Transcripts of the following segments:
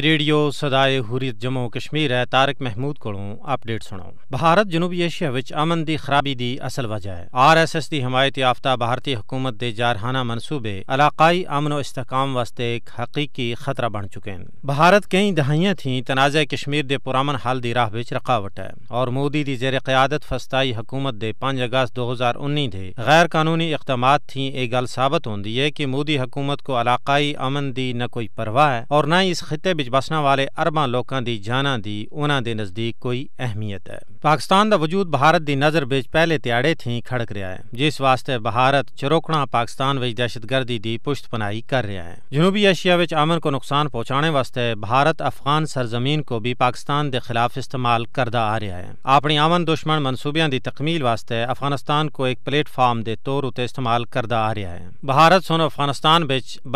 radio सदाए हुरियत जम्मू कश्मीर है तारक महमूद को अपडेट सुनो भारत जनूबी एशिया विच अमन दी खराबी दी असल वजह है आर एस एस की हमायत याफ्ता भारतीय हुकूमत के जारहाना मनसूबे इलाकाई अमन और वास्ते एक हकीकी खतरा बन चुके हैं भारत कई दहाइयां थी तनाज़ कश्मीर के पुरामन हाल की राह विच रकावट है और मोदी की जेर क्यादत फस्ताई हुकूमत के पांच अगस्त दो हजार उन्नी के गैर कानूनी इकदाम थी ये गल साबित होंगी है कि मोदी हुकूमत को इलाकाई अमन की न कोई परवाह है और न इस खिते ਵਿੱਚ ਵਸਣ ਵਾਲੇ ਅਰਬਾਂ ਲੋਕਾਂ ਦੀ ਜਾਨਾਂ ਦੀ ਉਹਨਾਂ ਦੇ ਨਜ਼ਦੀਕ ਕੋਈ ਅਹਿਮੀਅਤ ਹੈ पाकिस्तान का वजूद भारत की नज़र बच्चे पहले त्याड़े थी खड़क रहा है जिस वास्ते भारत चरोकना पाकिस्तान में दहशतगर्दी की पुश्त पनाई कर रहा है जनूबी एशिया में अमन को नुकसान पहुंचाने वास्ते भारत अफगान सरजमीन को भी पाकिस्तान के खिलाफ इस्तेमाल करता आ रहा है अपनी अमन दुश्मन मनसूबिया की तकमील वास्ते अफगानिस्तान को एक प्लेटफार्म के तौर उत्ते इस्तेमाल करता आ रहा है भारत सुन अफगानिस्तान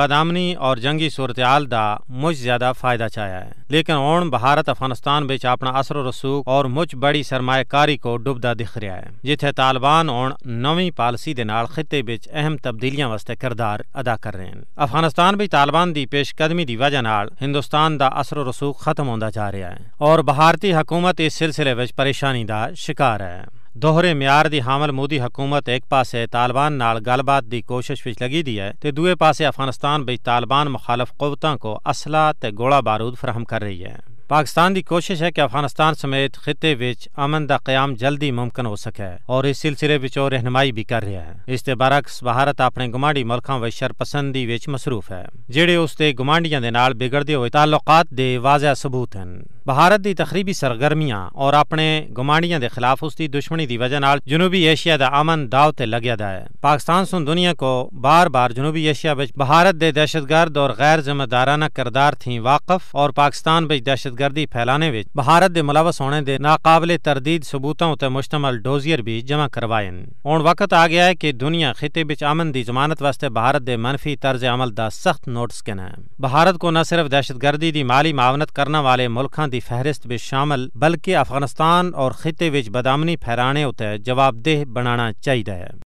बदामनी और जंगी सूरतयाल का मुझ ज्यादा फायदा चाया है लेकिन हूँ भारत अफगानिस्तान अपना असर रसूख और मुझ बड़ी ਸਰਮਾਏਕਾਰੀ ਕੋ ਡੁੱਬਦਾ ਦਿਖ ਰਿਹਾ ਹੈ ਜਿੱਥੇ ਤਾਲਿਬਾਨ ਹੁਣ ਨਵੀਂ ਪਾਲਿਸੀ ਦੇ ਨਾਲ ਖਿੱਤੇ ਵਿੱਚ ਅਹਿਮ ਤਬਦੀਲੀਆਂ ਵਾਸਤੇ ਕਿਰਦਾਰ ਅਦਾ ਕਰ ਰਹੇ ਹਨ ਅਫਗਾਨਿਸਤਾਨ ਵਿੱਚ ਤਾਲਿਬਾਨ ਦੀ ਪੇਸ਼ਕਦਮੀ ਦੀ ਵਜ੍ਹਾ ਨਾਲ ਹਿੰਦੁਸਤਾਨ ਦਾ ਅਸਰ ਰਸੂਖ ਖਤਮ ਹੁੰਦਾ ਜਾ ਰਿਹਾ ਹੈ ਔਰ ਭਾਰਤੀ ਹਕੂਮਤ ਇਸ ਸਿਲਸਿਲੇ ਵਿੱਚ ਪਰੇਸ਼ਾਨੀ ਦਾ ਸ਼ਿਕਾਰ ਹੈ ਦੋਹਰੇ ਮਿਆਰ ਦੀ ਹਾਮਲ ਮੋਦੀ ਹਕੂਮਤ ਇੱਕ ਪਾਸੇ ਤਾਲਿਬਾਨ ਨਾਲ ਗੱਲਬਾਤ ਦੀ ਕੋਸ਼ਿਸ਼ ਵਿੱਚ ਲੱਗੀ ਦੀ ਹੈ ਤੇ ਦੂਏ ਪਾਸੇ ਅਫਗਾਨਿਸਤਾਨ ਵਿੱਚ ਤਾਲਿਬਾਨ ਮੁਖਾਲਫ ਕਵਤਾਂ ਕੋ ਅਸਲਾ ਤੇ ਗੋਲਾ ਬਾਰੂਦ ਫਰਾਹਮ ਕਰ ਰਹੀ ਹੈ पाकिस्तान की कोशिश है कि अफगानिस्तान समेत खिते अमन का क्याम जल्दी मुमकिन हो सके और इस सिलसिले में रहनुमाई भी कर रहा है इसके बरक्स भारत अपने गुआढ़ी मुल्कों में शरपसंदी मसरूफ है जेडे उसके गुआढ़ियों बिगड़ते हुए ताल्लुकात के वाजह सबूत हैं भारत की तकरीबी सरगर्मिया और अपने गुआढ़िया के खिलाफ उसकी दुश्मनी की वजह जनूबी एशिया का अमन दाव से लग्यादा है पाकिस्तान सुन दुनिया को बार बार जनूबी एशिया भारत के दहशतगर्द और गैर जिम्मेदाराना किरदार थी वाकफ और पाकिस्तान दहशतगर्दी फैलाने भारत के मुलवस होने के नाकबले तरदीद सबूतों उ मुश्तमल डोजियर भी जमा करवाए हूँ वक्त आ गया है कि दुनिया खिते अमन की जमानत वास्ते भारत के मनफी तर्ज अमल का सख्त नोट स्किन है भारत को न सिर्फ दहशतगर्दी की माली मावनत करने वाले मुल्क दी फहरिस्त में शामिल बल्कि अफगानिस्तान और ख़िते विच बदामनी फैराने उते जवाबदेह बनाना चाहिए है